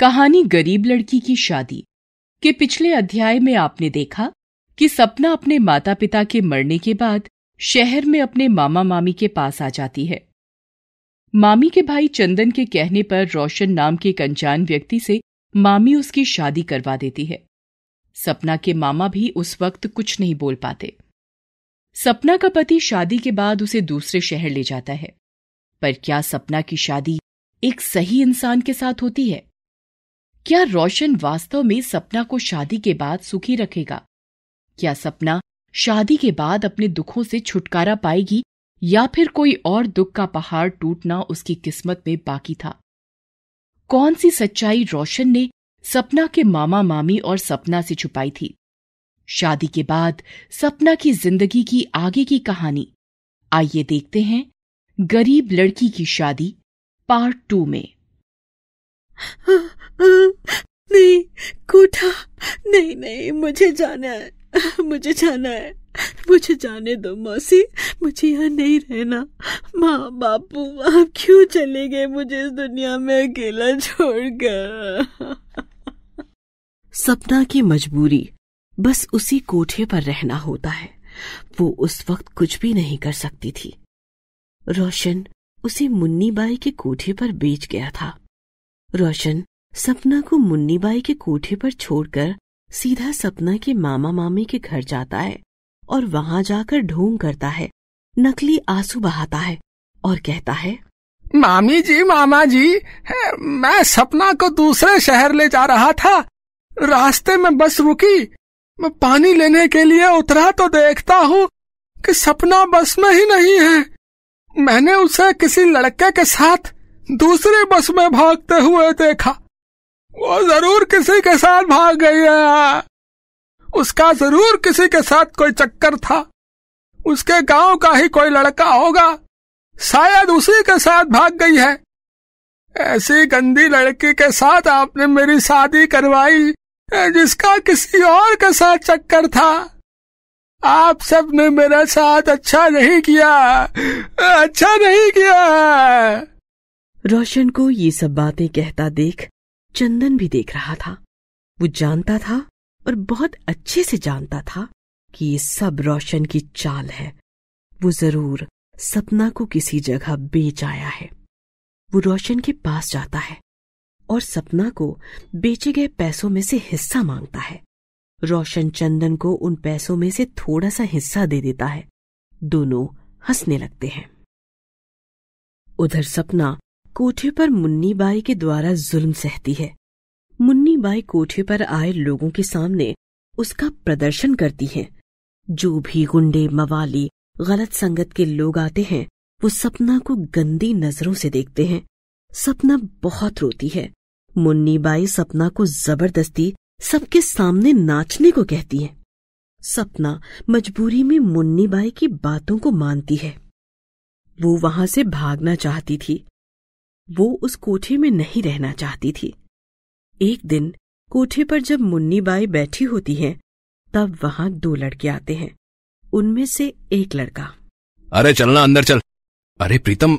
कहानी गरीब लड़की की शादी के पिछले अध्याय में आपने देखा कि सपना अपने माता पिता के मरने के बाद शहर में अपने मामा मामी के पास आ जाती है मामी के भाई चंदन के कहने पर रोशन नाम के एक अनजान व्यक्ति से मामी उसकी शादी करवा देती है सपना के मामा भी उस वक्त कुछ नहीं बोल पाते सपना का पति शादी के बाद उसे दूसरे शहर ले जाता है पर क्या सपना की शादी एक सही इंसान के साथ होती है क्या रोशन वास्तव में सपना को शादी के बाद सुखी रखेगा क्या सपना शादी के बाद अपने दुखों से छुटकारा पाएगी या फिर कोई और दुख का पहाड़ टूटना उसकी किस्मत में बाकी था कौन सी सच्चाई रोशन ने सपना के मामा मामी और सपना से छुपाई थी शादी के बाद सपना की जिंदगी की आगे की कहानी आइए देखते हैं गरीब लड़की की शादी पार्ट टू में नहीं कोठा नहीं नहीं मुझे जाना है मुझे जाना है मुझे जाने दो मौसी मुझे यहाँ नहीं रहना माँ बापू आप क्यों चले गए मुझे इस दुनिया में अकेला छोड़कर सपना की मजबूरी बस उसी कोठे पर रहना होता है वो उस वक्त कुछ भी नहीं कर सकती थी रोशन उसे मुन्नी बाई के कोठे पर बेच गया था रोशन सपना को मुन्नी बाई के कोठे पर छोड़कर सीधा सपना के मामा मामी के घर जाता है और वहां जाकर ढोंग करता है नकली आंसू बहाता है और कहता है मामी जी मामा जी मैं सपना को दूसरे शहर ले जा रहा था रास्ते में बस रुकी मैं पानी लेने के लिए उतरा तो देखता हूँ कि सपना बस में ही नहीं है मैंने उसे किसी लड़के के साथ दूसरे बस में भागते हुए देखा वो जरूर किसी के साथ भाग गई है उसका जरूर किसी के साथ कोई चक्कर था उसके गांव का ही कोई लड़का होगा शायद उसी के साथ भाग गई है ऐसी गंदी लड़की के साथ आपने मेरी शादी करवाई जिसका किसी और के साथ चक्कर था आप सब ने मेरा साथ अच्छा नहीं किया अच्छा नहीं किया रोशन को ये सब बातें कहता देख चंदन भी देख रहा था वो जानता था और बहुत अच्छे से जानता था कि ये सब रोशन की चाल है वो जरूर सपना को किसी जगह बेच आया है वो रोशन के पास जाता है और सपना को बेचे गए पैसों में से हिस्सा मांगता है रोशन चंदन को उन पैसों में से थोड़ा सा हिस्सा दे देता है दोनों हंसने लगते हैं उधर सपना कोठे पर मुन्नी बाई के द्वारा जुल्म सहती है मुन्नी बाई कोठे पर आए लोगों के सामने उसका प्रदर्शन करती हैं जो भी गुंडे मवाली गलत संगत के लोग आते हैं वो सपना को गंदी नजरों से देखते हैं सपना बहुत रोती है मुन्नी बाई सपना को जबरदस्ती सबके सामने नाचने को कहती है सपना मजबूरी में मुन्नी बाई की बातों को मानती है वो वहां से भागना चाहती थी वो उस कोठे में नहीं रहना चाहती थी एक दिन कोठे पर जब मुन्नी बाई बैठी होती हैं, तब वहां दो लड़के आते हैं उनमें से एक लड़का अरे चलना अंदर चल अरे प्रीतम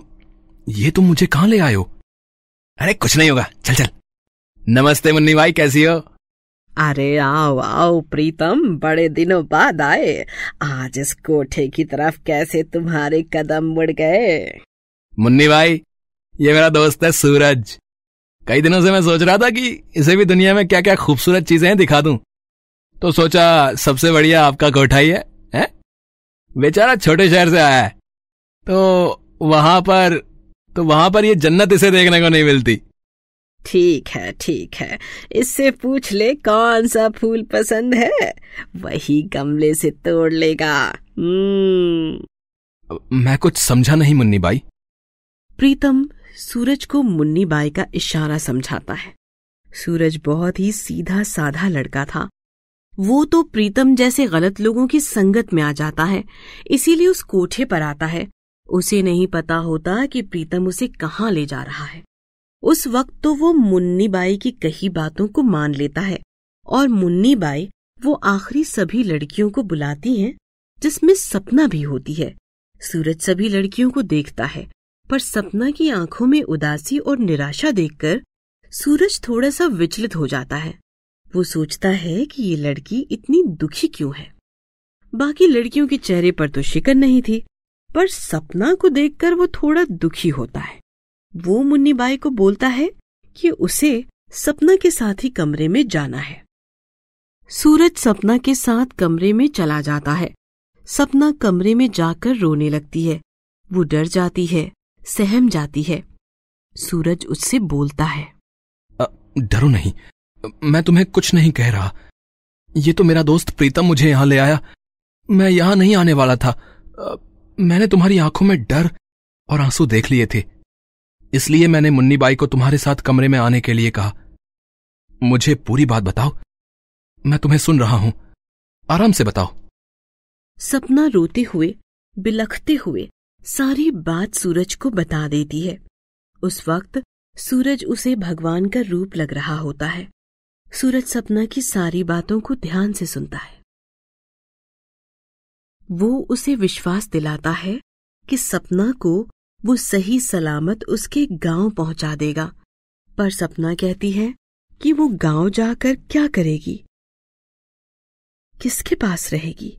ये तुम मुझे कहाँ ले आयो अरे कुछ नहीं होगा चल चल नमस्ते मुन्नी भाई कैसी हो अरे आओ आओ प्रीतम बड़े दिनों बाद आए आज इस कोठे की तरफ कैसे तुम्हारे कदम मुड़ गए मुन्नी भाई ये मेरा दोस्त है सूरज कई दिनों से मैं सोच रहा था कि इसे भी दुनिया में क्या क्या खूबसूरत चीजें दिखा दूं तो सोचा सबसे बढ़िया आपका कोठा ही है, है? बेचारा छोटे शहर से आया है तो वहां पर तो वहां पर ये जन्नत इसे देखने को नहीं मिलती ठीक है ठीक है इससे पूछ ले कौन सा फूल पसंद है वही गमले से तोड़ लेगा हम्म। मैं कुछ समझा नहीं मुन्नी बाई प्रीतम सूरज को मुन्नी बाई का इशारा समझाता है सूरज बहुत ही सीधा साधा लड़का था वो तो प्रीतम जैसे गलत लोगों की संगत में आ जाता है इसीलिए उस कोठे पर आता है उसे नहीं पता होता कि प्रीतम उसे कहाँ ले जा रहा है उस वक्त तो वो मुन्नी बाई की कही बातों को मान लेता है और मुन्नी बाई वो आखिरी सभी लड़कियों को बुलाती हैं जिसमें सपना भी होती है सूरज सभी लड़कियों को देखता है पर सपना की आंखों में उदासी और निराशा देखकर सूरज थोड़ा सा विचलित हो जाता है वो सोचता है कि ये लड़की इतनी दुखी क्यों है बाकी लड़कियों के चेहरे पर तो शिकन नहीं थी पर सपना को देखकर वो थोड़ा दुखी होता है वो मुन्नी बाई को बोलता है कि उसे सपना के साथ ही कमरे में जाना है सूरज सपना के साथ कमरे में चला जाता है सपना कमरे में जाकर रोने लगती है वो डर जाती है सहम जाती है सूरज उससे बोलता है डरो नहीं मैं तुम्हें कुछ नहीं कह रहा ये तो मेरा दोस्त प्रीतम मुझे यहाँ ले आया मैं यहाँ नहीं आने वाला था मैंने तुम्हारी आंखों में डर और आंसू देख लिए थे इसलिए मैंने मुन्नी बाई को तुम्हारे साथ कमरे में आने के लिए कहा मुझे पूरी बात बताओ मैं तुम्हें सुन रहा हूं आराम से बताओ सपना रोते हुए बिलखते हुए सारी बात सूरज को बता देती है उस वक्त सूरज उसे भगवान का रूप लग रहा होता है सूरज सपना की सारी बातों को ध्यान से सुनता है वो उसे विश्वास दिलाता है कि सपना को वो सही सलामत उसके गांव पहुंचा देगा पर सपना कहती है कि वो गांव जाकर क्या करेगी किसके पास रहेगी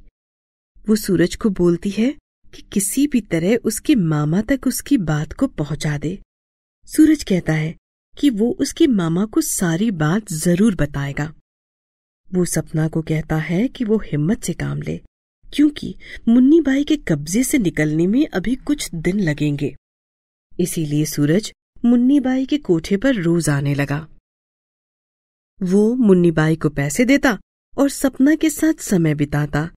वो सूरज को बोलती है कि किसी भी तरह उसके मामा तक उसकी बात को पहुंचा दे सूरज कहता है कि वो उसके मामा को सारी बात जरूर बताएगा वो सपना को कहता है कि वो हिम्मत से काम ले क्योंकि मुन्नी बाई के कब्जे से निकलने में अभी कुछ दिन लगेंगे इसीलिए सूरज मुन्नी बाई के कोठे पर रोज आने लगा वो मुन्नी बाई को पैसे देता और सपना के साथ समय बिताता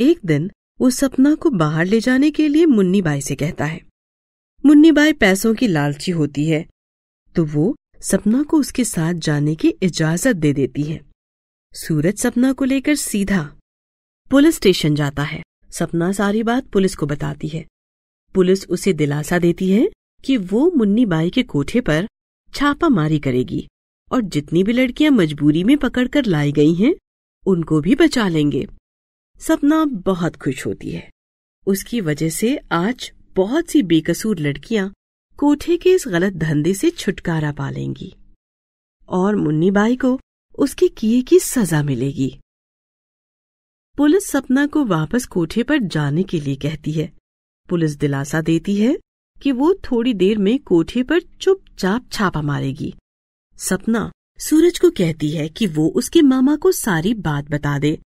एक दिन वो सपना को बाहर ले जाने के लिए मुन्नी बाई से कहता है मुन्नी बाई पैसों की लालची होती है तो वो सपना को उसके साथ जाने की इजाजत दे देती है सूरज सपना को लेकर सीधा पुलिस स्टेशन जाता है सपना सारी बात पुलिस को बताती है पुलिस उसे दिलासा देती है कि वो मुन्नी बाई के कोठे पर छापामारी करेगी और जितनी भी लड़कियां मजबूरी में पकड़कर लाई गई हैं उनको भी बचा लेंगे सपना बहुत खुश होती है उसकी वजह से आज बहुत सी बेकसूर लड़कियां कोठे के इस गलत धंधे से छुटकारा पा लेंगी और मुन्नी बाई को उसके किए की सजा मिलेगी पुलिस सपना को वापस कोठे पर जाने के लिए कहती है पुलिस दिलासा देती है कि वो थोड़ी देर में कोठे पर चुपचाप छापा मारेगी सपना सूरज को कहती है कि वो उसके मामा को सारी बात बता दे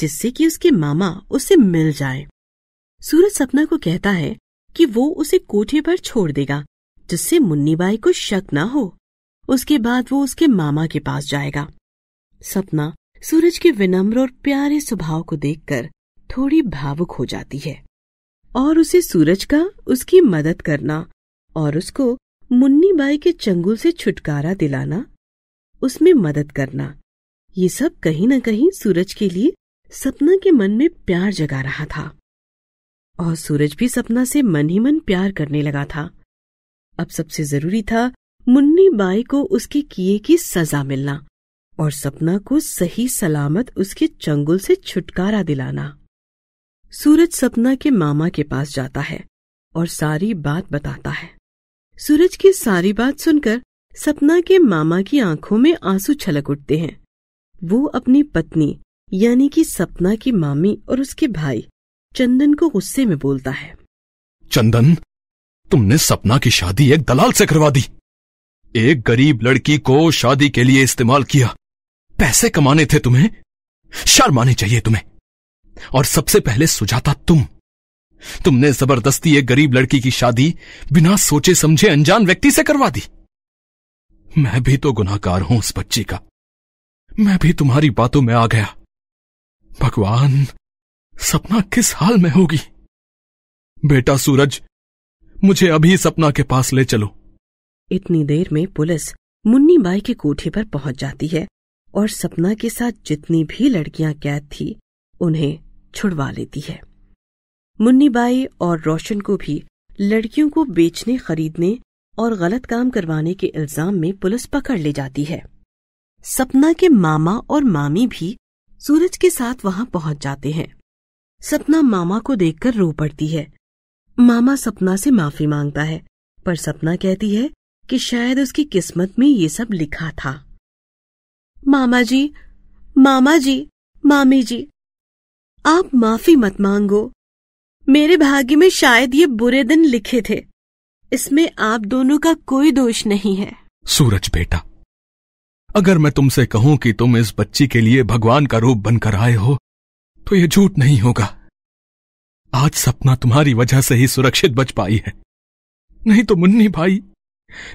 जिससे कि उसके मामा उसे मिल जाए सूरज सपना को कहता है कि वो उसे कोठे पर छोड़ देगा जिससे मुन्नी बाई को शक ना हो उसके बाद वो उसके मामा के पास जाएगा सपना सूरज के विनम्र और प्यारे स्वभाव को देखकर थोड़ी भावुक हो जाती है और उसे सूरज का उसकी मदद करना और उसको मुन्नी बाई के चंगुल से छुटकारा दिलाना उसमें मदद करना ये सब कहीं न कहीं सूरज के लिए सपना के मन में प्यार जगा रहा था और सूरज भी सपना से मन ही मन प्यार करने लगा था अब सबसे जरूरी था मुन्नी बाई को उसके किए की सजा मिलना और सपना को सही सलामत उसके चंगुल से छुटकारा दिलाना सूरज सपना के मामा के पास जाता है और सारी बात बताता है सूरज की सारी बात सुनकर सपना के मामा की आंखों में आंसू छलक उठते हैं वो अपनी पत्नी यानी कि सपना की मामी और उसके भाई चंदन को गुस्से में बोलता है चंदन तुमने सपना की शादी एक दलाल से करवा दी एक गरीब लड़की को शादी के लिए इस्तेमाल किया पैसे कमाने थे तुम्हें शर्म आने चाहिए तुम्हें और सबसे पहले सुझाता तुम तुमने जबरदस्ती एक गरीब लड़की की शादी बिना सोचे समझे अनजान व्यक्ति से करवा दी मैं भी तो गुनाहकार हूं उस बच्ची का मैं भी तुम्हारी बातों में आ गया भगवान सपना किस हाल में होगी बेटा सूरज मुझे अभी सपना के पास ले चलो इतनी देर में पुलिस मुन्नी बाई के कोठे पर पहुंच जाती है और सपना के साथ जितनी भी लड़कियां कैद थी उन्हें छुड़वा लेती है मुन्नी बाई और रोशन को भी लड़कियों को बेचने खरीदने और गलत काम करवाने के इल्जाम में पुलिस पकड़ ले जाती है सपना के मामा और मामी भी सूरज के साथ वहां पहुंच जाते हैं सपना मामा को देखकर रो पड़ती है मामा सपना से माफी मांगता है पर सपना कहती है कि शायद उसकी किस्मत में ये सब लिखा था मामा जी मामा जी मामी जी आप माफी मत मांगो मेरे भाग्य में शायद ये बुरे दिन लिखे थे इसमें आप दोनों का कोई दोष नहीं है सूरज बेटा अगर मैं तुमसे कहूं कि तुम इस बच्ची के लिए भगवान का रूप बनकर आए हो तो यह झूठ नहीं होगा आज सपना तुम्हारी वजह से ही सुरक्षित बच पाई है नहीं तो मुन्नी भाई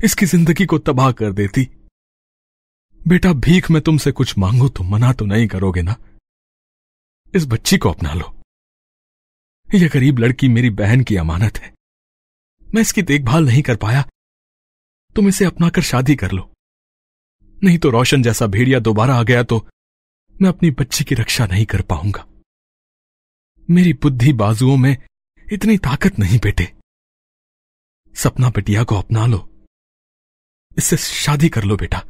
इसकी जिंदगी को तबाह कर देती बेटा भीख में तुमसे कुछ मांगो तो मना तो नहीं करोगे ना इस बच्ची को अपना लो यह गरीब लड़की मेरी बहन की अमानत है मैं इसकी देखभाल नहीं कर पाया तुम इसे अपनाकर शादी कर लो नहीं तो रोशन जैसा भेड़िया दोबारा आ गया तो मैं अपनी बच्ची की रक्षा नहीं कर पाऊंगा मेरी बुद्धि बाजुओं में इतनी ताकत नहीं बेटे सपना बिटिया को अपना लो इससे शादी कर लो बेटा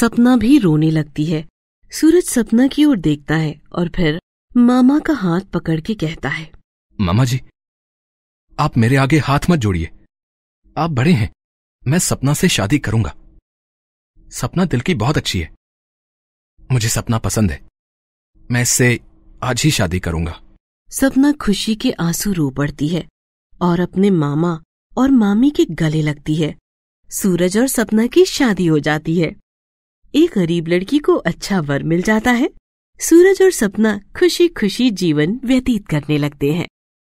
सपना भी रोने लगती है सूरज सपना की ओर देखता है और फिर मामा का हाथ पकड़ के कहता है मामा जी आप मेरे आगे हाथ मत जोड़िए आप बड़े हैं मैं सपना से शादी करूंगा सपना दिल की बहुत अच्छी है मुझे सपना पसंद है मैं इससे आज ही शादी करूंगा सपना खुशी के आंसू रो पड़ती है और अपने मामा और मामी के गले लगती है सूरज और सपना की शादी हो जाती है एक गरीब लड़की को अच्छा वर मिल जाता है सूरज और सपना खुशी खुशी जीवन व्यतीत करने लगते हैं